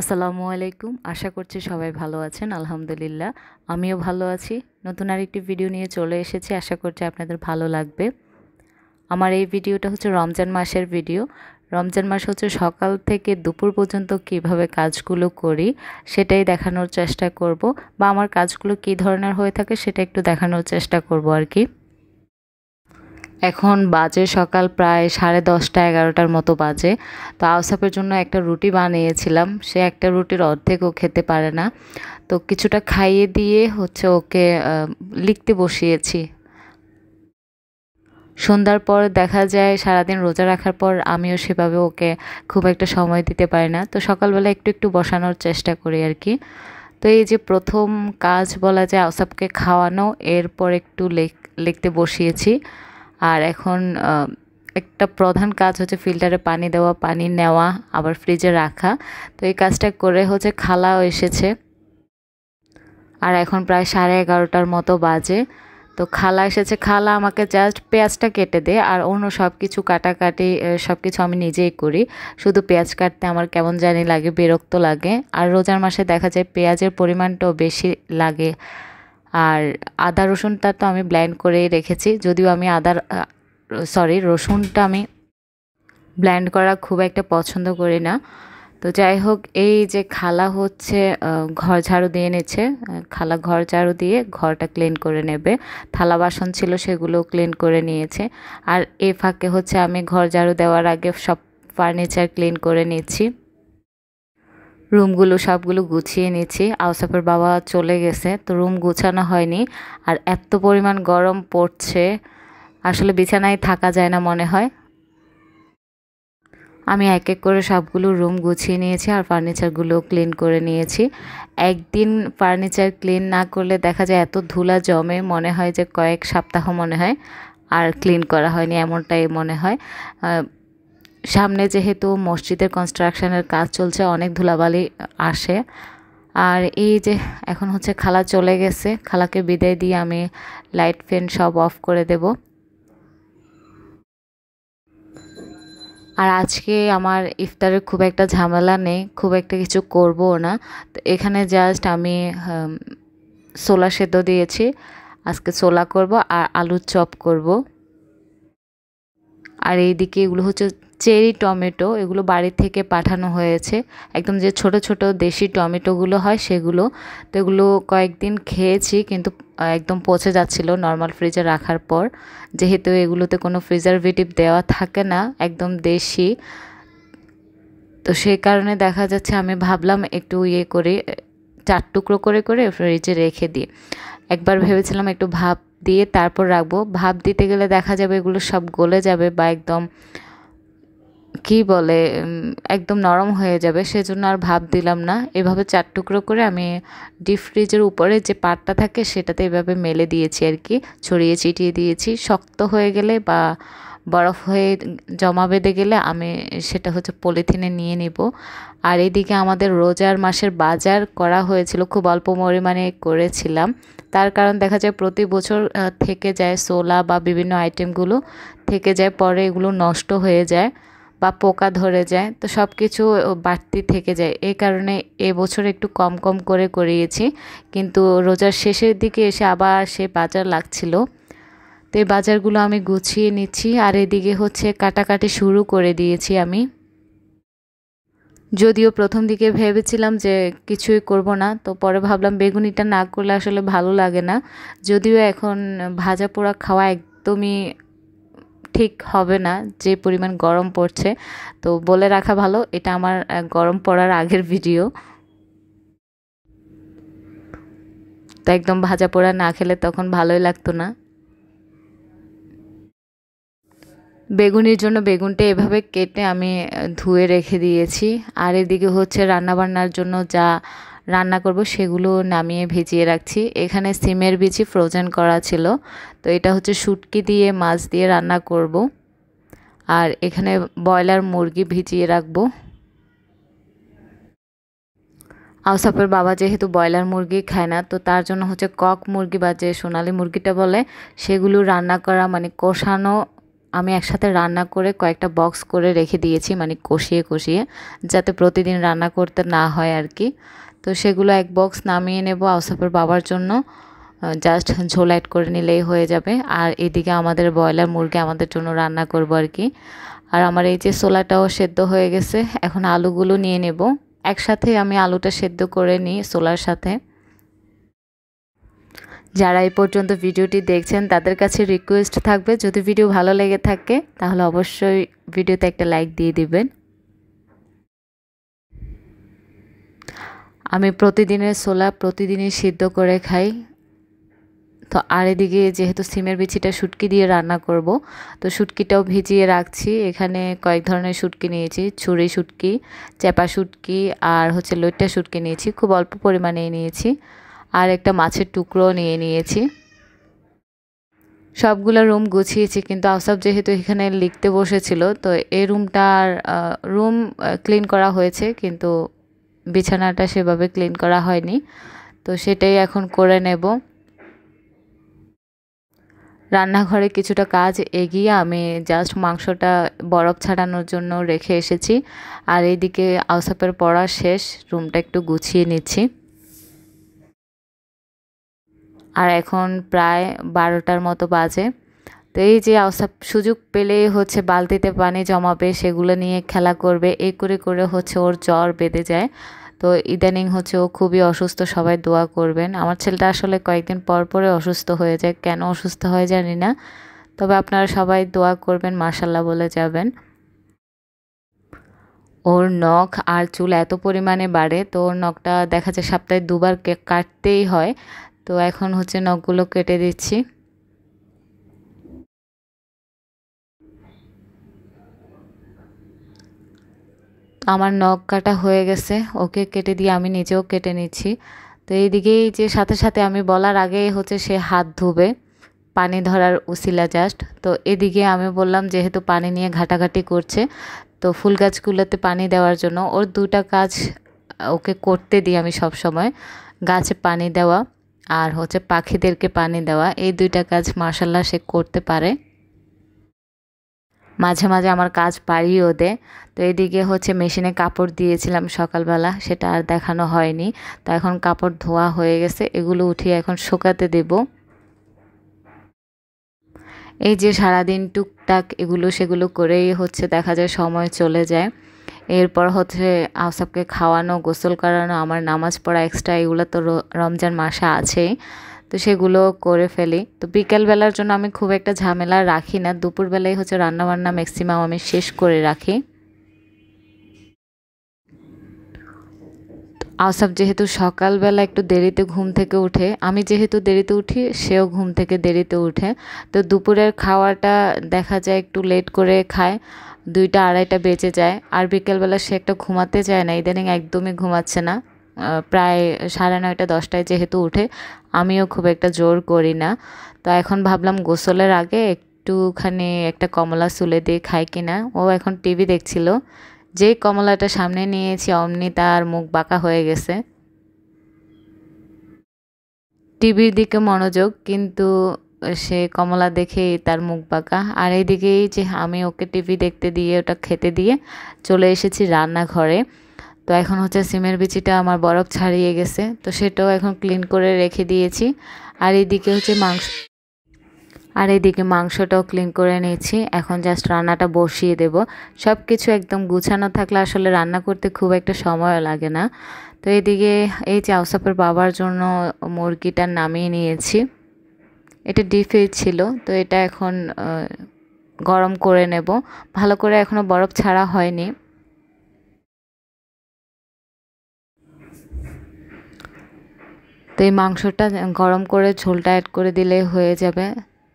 আসসালামু আলাইকুম আশা করছি সবাই ভালো আছেন আলহামদুলিল্লাহ আমিও ভালো আছি নতুন আরেকটি ভিডিও নিয়ে চলে এসেছি আশা করছি আপনাদের ভালো লাগবে আমার এই ভিডিওটা হচ্ছে রমজান মাসের ভিডিও রমজান মাস হচ্ছে সকাল থেকে দুপুর পর্যন্ত কিভাবে কাজগুলো করি সেটাই দেখানোর চেষ্টা করব বা আমার কাজগুলো কি ধরনের হয়ে থাকে সেটা একটু দেখানোর চেষ্টা করব আর কি এখন বাজে সকাল প্রায় সাড়ে দশটা এগারোটার মতো বাজে তো আউসাপের জন্য একটা রুটি বানিয়েছিলাম সে একটা রুটির অর্ধেক ও খেতে পারে না তো কিছুটা খাইয়ে দিয়ে হচ্ছে ওকে লিখতে বসিয়েছি সন্ধ্যার পর দেখা যায় সারাদিন রোজা রাখার পর আমিও সেভাবে ওকে খুব একটা সময় দিতে পারি না তো সকালবেলা একটু একটু বসানোর চেষ্টা করি আর কি তো এই যে প্রথম কাজ বলা যায় আসাবকে খাওয়ানো এরপর একটু লিখতে বসিয়েছি আর এখন একটা প্রধান কাজ হচ্ছে ফিল্টারে পানি দেওয়া পানি নেওয়া আবার ফ্রিজে রাখা তো এই কাজটা করে হচ্ছে খালাও এসেছে আর এখন প্রায় সাড়ে এগারোটার মতো বাজে তো খালা এসেছে খালা আমাকে জাস্ট পেঁয়াজটা কেটে দে আর অন্য সব কিছু কাটাকাটি সব কিছু আমি নিজেই করি শুধু পেঁয়াজ কাটতে আমার কেমন জানি লাগে বিরক্ত লাগে আর রোজার মাসে দেখা যায় পেঁয়াজের পরিমাণটাও বেশি লাগে আর আদা রসুনটা তো আমি ব্ল্যান্ড করে রেখেছি যদিও আমি আদার সরি রসুনটা আমি ব্ল্যান্ড করা খুব একটা পছন্দ করি না তো যাই হোক এই যে খালা হচ্ছে ঘর ঝাড়ু দিয়ে নিচ্ছে খালা ঘর ঝাড়ু দিয়ে ঘরটা ক্লিন করে নেবে থালা বাসন ছিল সেগুলো ক্লিন করে নিয়েছে আর এ ফাঁকে হচ্ছে আমি ঘর ঝাড়ু দেওয়ার আগে সব ফার্নিচার ক্লিন করে নিচ্ছি রুমগুলো সবগুলো গুছিয়ে নিয়েছি আউসাফের বাবা চলে গেছে তো রুম গুছানো হয়নি আর এত পরিমাণ গরম পড়ছে আসলে বিছানায় থাকা যায় না মনে হয় আমি এক এক করে সবগুলো রুম গুছিয়ে নিয়েছি আর ফার্নিচারগুলো ক্লিন করে নিয়েছি একদিন ফার্নিচার ক্লিন না করলে দেখা যায় এত ধুলা জমে মনে হয় যে কয়েক সপ্তাহ মনে হয় আর ক্লিন করা হয়নি এমনটাই মনে হয় সামনে যেহেতু মসজিদের কনস্ট্রাকশনের কাজ চলছে অনেক ধুলাবালি আসে আর এই যে এখন হচ্ছে খালা চলে গেছে খালাকে বিদায় দিয়ে আমি লাইট ফ্যান সব অফ করে দেব আর আজকে আমার ইফতারের খুব একটা ঝামেলা নেই খুব একটা কিছু করবো না তো এখানে জাস্ট আমি সোলা সেদ্ধ দিয়েছি আজকে সোলা করব আর আলুর চপ করব আর এইদিকে এগুলো হচ্ছে চেরি টমেটো এগুলো বাড়ির থেকে পাঠানো হয়েছে একদম যে ছোট ছোট দেশি টমেটোগুলো হয় সেগুলো তো এগুলো কয়েকদিন খেয়েছি কিন্তু একদম পচে যাচ্ছিল নর্মাল ফ্রিজে রাখার পর যেহেতু এগুলোতে কোনো প্রিজারভেটিভ দেওয়া থাকে না একদম দেশি তো সেই কারণে দেখা যাচ্ছে আমি ভাবলাম একটু ইয়ে করে চার টুকরো করে করে ফ্রিজে রেখে দিই একবার ভেবেছিলাম একটু ভাপ দিয়ে তারপর রাখবো ভাপ দিতে গেলে দেখা যাবে এগুলো সব গলে যাবে বা একদম কি বলে একদম নরম হয়ে যাবে সেজন্য আর ভাব দিলাম না এভাবে চার টুকরো করে আমি ডিপ ফ্রিজের উপরে যে পাটটা থাকে সেটাতে এভাবে মেলে দিয়েছি আর কি ছড়িয়ে ছিটিয়ে দিয়েছি শক্ত হয়ে গেলে বা বরফ হয়ে জমা বেঁধে গেলে আমি সেটা হচ্ছে পলিথিনে নিয়ে নিব আর এদিকে আমাদের রোজার মাসের বাজার করা হয়েছিল খুব অল্প পরিমাণে করেছিলাম তার কারণ দেখা যায় প্রতি বছর থেকে যায় সোলা বা বিভিন্ন আইটেমগুলো থেকে যায় পরে এগুলো নষ্ট হয়ে যায় বা পোকা ধরে যায় তো সব কিছু বাড়তি থেকে যায় এই কারণে এবছর একটু কম কম করে করিয়েছি কিন্তু রোজার শেষের দিকে এসে আবার সে বাজার লাগছিল তো এই বাজারগুলো আমি গুছিয়ে নিচ্ছি আর এদিকে হচ্ছে কাটাকাটি শুরু করে দিয়েছি আমি যদিও প্রথম দিকে ভেবেছিলাম যে কিছুই করব না তো পরে ভাবলাম বেগুনিটা না করলে আসলে ভালো লাগে না যদিও এখন ভাজা পোড়া খাওয়া একদমই ঠিক হবে না যে পরিমাণ গরম পড়ছে তো বলে রাখা ভালো এটা আমার গরম পড়ার আগের ভিডিও তো একদম ভাজা পোড়া না খেলে তখন ভালোই লাগতো না বেগুনির জন্য বেগুনটা এভাবে কেটে আমি ধুয়ে রেখে দিয়েছি আর এদিকে হচ্ছে রান্নাবান্নার জন্য যা রান্না করব সেগুলো নামিয়ে ভিজিয়ে রাখছি এখানে সিমের বিচি ফ্রোজেন করা ছিল তো এটা হচ্ছে শুটকি দিয়ে মাছ দিয়ে রান্না করব আর এখানে ব্রয়লার মুরগি ভিজিয়ে রাখবো আউসাফের বাবা যেহেতু ব্রয়লার মুরগি খায় না তো তার জন্য হচ্ছে কক মুরগি বা যে সোনালি মুরগিটা বলে সেগুলো রান্না করা মানে কষানো আমি একসাথে রান্না করে কয়েকটা বক্স করে রেখে দিয়েছি মানে কষিয়ে কষিয়ে যাতে প্রতিদিন রান্না করতে না হয় আর কি তো সেগুলো এক বক্স নামিয়ে নেব আউসাফের বাবার জন্য জাস্ট ঝোল অ্যাড করে নিলেই হয়ে যাবে আর এদিকে আমাদের ব্রয়লার মুরগি আমাদের জন্য রান্না করব আর কি আর আমার এই যে সোলাটাও সেদ্ধ হয়ে গেছে এখন আলুগুলো নিয়ে নেব একসাথে আমি আলুটা সেদ্ধ করে নিই সোলার সাথে যারা এই পর্যন্ত ভিডিওটি দেখছেন তাদের কাছে রিকোয়েস্ট থাকবে যদি ভিডিও ভালো লেগে থাকে তাহলে অবশ্যই ভিডিওতে একটা লাইক দিয়ে দিবেন আমি প্রতিদিনের সোলা প্রতিদিনই সিদ্ধ করে খাই তো আর এদিকে যেহেতু সিমের বিচিটা শুটকি দিয়ে রান্না করব তো শুটকিটাও ভিজিয়ে রাখছি এখানে কয়েক ধরনের শুটকি নিয়েছি ছুরি শুটকি চেপা শুটকি আর হচ্ছে লোটটা শুটকি নিয়েছি খুব অল্প পরিমাণে নিয়েছি আর একটা মাছের টুকরো নিয়ে নিয়েছি সবগুলো রুম গুছিয়েছি কিন্তু আফসাব যেহেতু এখানে লিখতে বসেছিল তো এই রুমটার রুম ক্লিন করা হয়েছে কিন্তু বিছানাটা সেভাবে ক্লিন করা হয়নি তো সেটাই এখন করে নেব রান্নাঘরে কিছুটা কাজ এগিয়ে আমি জাস্ট মাংসটা বরফ ছাড়ানোর জন্য রেখে এসেছি আর এইদিকে আউসাপের পড়া শেষ রুমটা একটু গুছিয়ে নিচ্ছি আর এখন প্রায় বারোটার মতো বাজে তো এই যে আউসাপ সুযোগ পেলে হচ্ছে বালতিতে পানি জমাবে সেগুলো নিয়ে খেলা করবে এই করে করে হচ্ছে ওর জ্বর বেঁধে যায় তো ইদানিং হচ্ছে ও খুবই অসুস্থ সবাই দোয়া করবেন আমার ছেলেটা আসলে কয়েকদিন পর পরে অসুস্থ হয়ে যায় কেন অসুস্থ হয় জানি না তবে আপনারা সবাই দোয়া করবেন মার্শাল্লাহ বলে যাবেন ওর নখ আর চুল এত পরিমাণে বাড়ে তো ওর নখটা দেখা যায় সপ্তাহে দুবার কাটতেই হয় তো এখন হচ্ছে নখগুলো কেটে দিচ্ছি আমার নখ কাটা হয়ে গেছে ওকে কেটে দিয়ে আমি নিজেও কেটে নিচ্ছি তো এইদিকেই যে সাথে সাথে আমি বলার আগে হচ্ছে সে হাত ধুবে পানি ধরার উসিলা জাস্ট তো এদিকে আমি বললাম যেহেতু পানি নিয়ে ঘাটাঘাটি করছে তো ফুল গাছগুলোতে পানি দেওয়ার জন্য ওর দুটা কাজ ওকে করতে দিই আমি সব সময় গাছে পানি দেওয়া আর হচ্ছে পাখিদেরকে পানি দেওয়া এই দুইটা কাজ মার্শাল্লাহ সে করতে পারে মাঝে মাঝে আমার কাজ পারিও দেয় তো এদিকে হচ্ছে মেশিনে কাপড় দিয়েছিলাম সকালবেলা সেটা আর দেখানো হয়নি তো এখন কাপড় ধোয়া হয়ে গেছে এগুলো উঠিয়ে এখন শুকাতে দেবো এই যে সারাদিন টুকটাক এগুলো সেগুলো করেই হচ্ছে দেখা যায় সময় চলে যায় এরপর হচ্ছে আউসাবকে খাওয়ানো গোসল করানো আমার নামাজ পড়া এক্সট্রা এগুলো তো রমজান মাসে আছেই তো সেগুলো করে ফেলি তো বিকেলবেলার জন্য আমি খুব একটা ঝামেলা রাখি না দুপুরবেলায় হচ্ছে রান্নাবান্না ম্যাক্সিমাম আমি শেষ করে রাখি আসাব যেহেতু সকালবেলা একটু দেরিতে ঘুম থেকে উঠে আমি যেহেতু দেরিতে উঠি সেও ঘুম থেকে দেরিতে উঠে তো দুপুরের খাওয়াটা দেখা যায় একটু লেট করে খায় দুইটা আড়াইটা বেঁচে যায় আর বিকেলবেলা সে একটা ঘুমাতে চায় না ইদানিং একদমই ঘুমাচ্ছে না প্রায় সাড়ে নয়টা দশটায় যেহেতু উঠে আমিও খুব একটা জোর করি না তো এখন ভাবলাম গোসলের আগে একটুখানি একটা কমলা সুলে দিয়ে খাই কিনা ও এখন টিভি দেখছিল যে কমলাটা সামনে নিয়েছি অমনি তার মুখ বাঁকা হয়ে গেছে টিভির দিকে মনোযোগ কিন্তু সে কমলা দেখে তার মুখ বাঁকা আর এইদিকেই যে আমি ওকে টিভি দেখতে দিয়ে ওটা খেতে দিয়ে চলে এসেছি রান্নাঘরে তো এখন হচ্ছে সিমের বিচিটা আমার বরফ ছাড়িয়ে গেছে তো সেটাও এখন ক্লিন করে রেখে দিয়েছি আর এদিকে হচ্ছে মাংস আর এদিকে মাংসটাও ক্লিন করে নিয়েছি এখন জাস্ট রান্নাটা বসিয়ে দেব সব কিছু একদম গুছানো থাকলে আসলে রান্না করতে খুব একটা সময় লাগে না তো এদিকে এই চাউসাপের বাবার জন্য মুরগিটা নামিয়ে নিয়েছি এটা ডিপে ছিল তো এটা এখন গরম করে নেব ভালো করে এখনও বরফ ছাড়া হয়নি তো এই মাংসটা গরম করে ঝোলটা অ্যাড করে দিলে হয়ে যাবে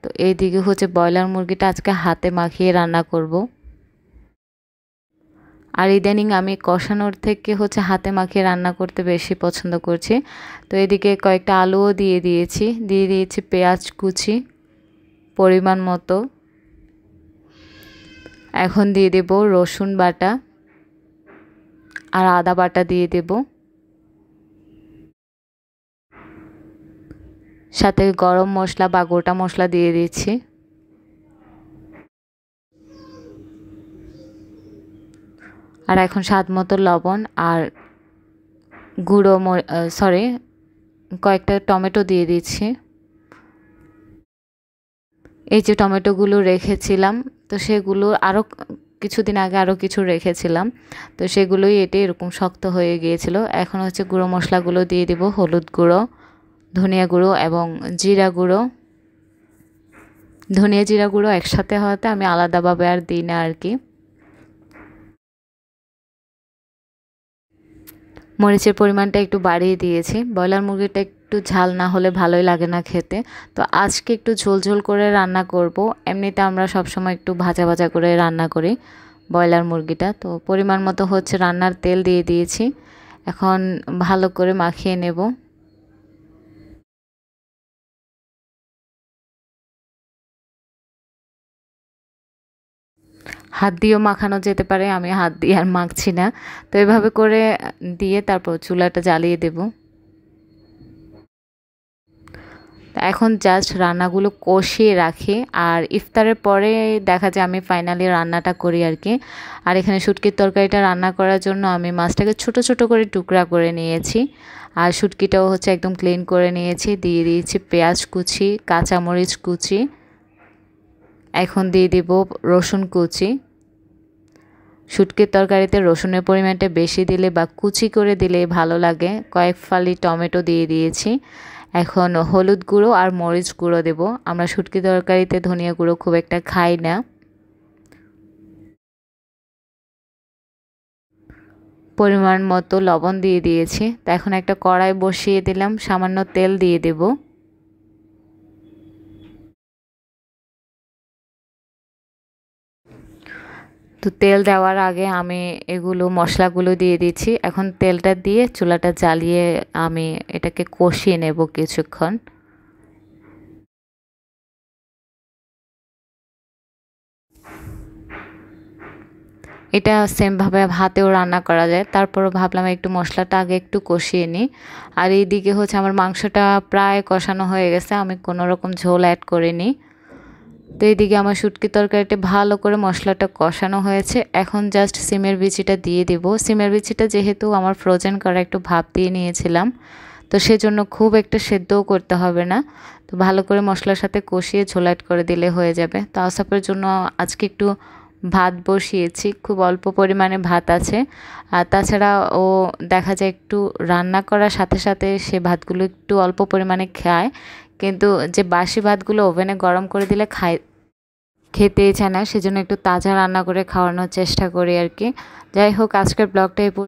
তো এইদিকে হচ্ছে ব্রয়লার মুরগিটা আজকে হাতে মাখিয়ে রান্না করব। আর ইদানিং আমি কষানোর থেকে হচ্ছে হাতে মাখিয়ে রান্না করতে বেশি পছন্দ করছি তো এদিকে কয়েকটা আলুও দিয়ে দিয়েছি দিয়ে দিয়েছি পেঁয়াজ কুচি পরিমাণ মতো এখন দিয়ে দেব রসুন বাটা আর আদা বাটা দিয়ে দেবো সাথে গরম মশলা বা গোটা মশলা দিয়ে দিচ্ছি আর এখন স্বাদ মতো লবণ আর গুঁড়ো সরি কয়েকটা টমেটো দিয়ে দিচ্ছি এই যে টমেটোগুলো রেখেছিলাম তো সেগুলো আরও কিছুদিন আগে আরও কিছু রেখেছিলাম তো সেগুলোই এটি এরকম শক্ত হয়ে গিয়েছিল এখন হচ্ছে গুঁড়ো মশলাগুলো দিয়ে দিব হলুদ গুঁড়ো ধনিয়া গুঁড়ো এবং জিরা গুঁড়ো ধনিয়া জিরা গুঁড়ো একসাথে হওয়াতে আমি আলাদাভাবে আর দিই না আর কি মরিচের পরিমাণটা একটু বাড়িয়ে দিয়েছি ব্রয়লার মুরগিটা একটু ঝাল না হলে ভালোই লাগে না খেতে তো আজকে একটু ঝোল ঝোল করে রান্না করব এমনিতে আমরা সবসময় একটু ভাজা ভাজা করে রান্না করি ব্রয়লার মুরগিটা তো পরিমাণ মতো হচ্ছে রান্নার তেল দিয়ে দিয়েছি এখন ভালো করে মাখিয়ে নেব হাত দিয়েও মাখানো যেতে পারে আমি হাত দিয়ে আর মাখছি না তো এভাবে করে দিয়ে তারপর চুলাটা জ্বালিয়ে দেব এখন জাস্ট রান্নাগুলো কষিয়ে রাখি আর ইফতারের পরে দেখা যায় আমি ফাইনালি রান্নাটা করি আর কি আর এখানে শুটকির তরকারিটা রান্না করার জন্য আমি মাছটাকে ছোট ছোট করে টুকরা করে নিয়েছি আর সুটকিটাও হচ্ছে একদম ক্লিন করে নিয়েছি দিয়ে দিয়েছি পেঁয়াজ কুচি কাঁচামরিচ কুচি এখন দিয়ে দেব রসুন কুচি শুটকির তরকারিতে রসুনের পরিমাণটা বেশি দিলে বা কুচি করে দিলে ভালো লাগে কয়েক ফালি টমেটো দিয়ে দিয়েছি এখন হলুদ গুঁড়ো আর মরিচ গুঁড়ো দেব আমরা শুটকি তরকারিতে ধনিয়া গুঁড়ো খুব একটা খাই না পরিমাণ মতো লবণ দিয়ে দিয়েছি তা এখন একটা কড়াই বসিয়ে দিলাম সামান্য তেল দিয়ে দেবো তো তেল দেওয়ার আগে আমি এগুলো মশলাগুলো দিয়ে দিচ্ছি এখন তেলটা দিয়ে চুলাটা জ্বালিয়ে আমি এটাকে কষিয়ে নেব কিছুক্ষণ এটা সেমভাবে ভাতেও রান্না করা যায় তারপরও ভাবলাম একটু মশলাটা আগে একটু কষিয়ে নিই আর এইদিকে হচ্ছে আমার মাংসটা প্রায় কষানো হয়ে গেছে আমি কোনো রকম ঝোল অ্যাড করিনি তো এইদিকে আমার শুটকি তরকারিটা ভালো করে মশলাটা কষানো হয়েছে এখন জাস্ট সিমের বিচিটা দিয়ে দেব সিমের বিচিটা যেহেতু আমার ফ্রোজেন করা একটু ভাপ দিয়ে নিয়েছিলাম তো সেজন্য খুব একটা সেদ্ধও করতে হবে না তো ভালো করে মশলার সাথে কষিয়ে ঝোলাট করে দিলে হয়ে যাবে তো আসাপের জন্য আজকে একটু ভাত বসিয়েছি খুব অল্প পরিমাণে ভাত আছে আর তাছাড়া ও দেখা যায় একটু রান্না করার সাথে সাথে সে ভাতগুলো একটু অল্প পরিমাণে খায় কিন্তু যে বাসি ভাতগুলো ওভেনে গরম করে দিলে খাই খেতে ইচ্ছা না সেজন্য একটু তাজা রান্না করে খাওয়ানোর চেষ্টা করি আর কি যাই হোক আজকের ব্লগটা